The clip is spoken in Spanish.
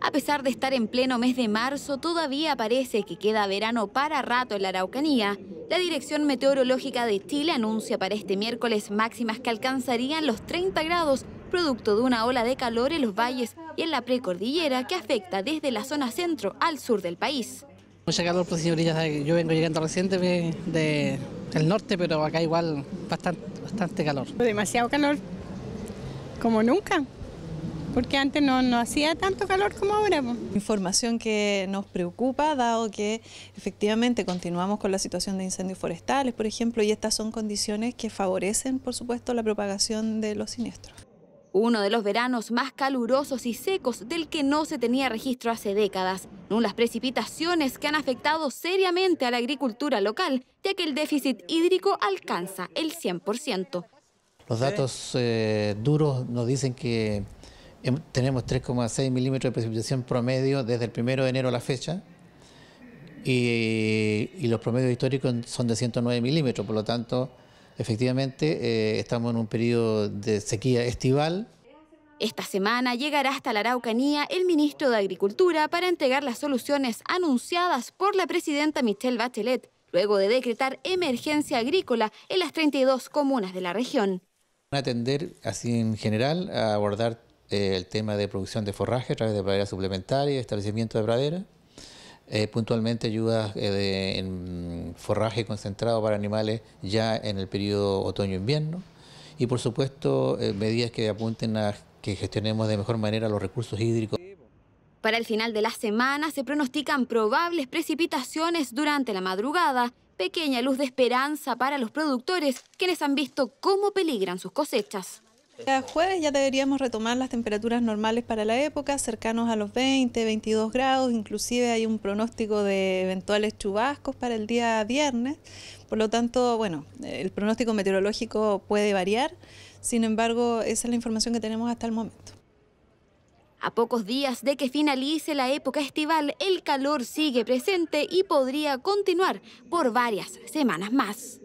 A pesar de estar en pleno mes de marzo, todavía parece que queda verano para rato en la Araucanía. La Dirección Meteorológica de Chile anuncia para este miércoles máximas que alcanzarían los 30 grados, producto de una ola de calor en los valles y en la precordillera que afecta desde la zona centro al sur del país. Mucha calor, pues señorita, yo vengo llegando reciente del norte, pero acá igual bastante, bastante calor. Demasiado calor, como nunca porque antes no, no hacía tanto calor como ahora. Información que nos preocupa, dado que efectivamente continuamos con la situación de incendios forestales, por ejemplo, y estas son condiciones que favorecen, por supuesto, la propagación de los siniestros. Uno de los veranos más calurosos y secos del que no se tenía registro hace décadas. las precipitaciones que han afectado seriamente a la agricultura local, ya que el déficit hídrico alcanza el 100%. Los datos eh, duros nos dicen que Em, tenemos 3,6 milímetros de precipitación promedio desde el 1 de enero a la fecha y, los promedios históricos son de 109 milímetros, por lo tanto, efectivamente, eh, estamos en un periodo de sequía estival. Esta semana llegará hasta la Araucanía el ministro de Agricultura para entregar las soluciones anunciadas por la presidenta Michelle Bachelet, luego de decretar emergencia agrícola en las 32 comunas de la región. Atender así en general, a abordar eh, el tema de producción de forraje a través de praderas suplementarias, establecimiento de praderas, eh, puntualmente ayudas eh, en forraje concentrado para animales ya en el periodo otoño-invierno y por supuesto medidas que apunten a que gestionemos de mejor manera los recursos hídricos. Para el final de la semana se pronostican probables precipitaciones durante la madrugada, pequeña luz de esperanza para los productores quienes han visto cómo peligran sus cosechas. El jueves ya deberíamos retomar las temperaturas normales para la época, cercanos a los 20, 22 grados, inclusive hay un pronóstico de eventuales chubascos para el día viernes, por lo tanto, bueno, el pronóstico meteorológico puede variar, sin embargo, esa es la información que tenemos hasta el momento. A pocos días de que finalice la época estival, el calor sigue presente y podría continuar por varias semanas más.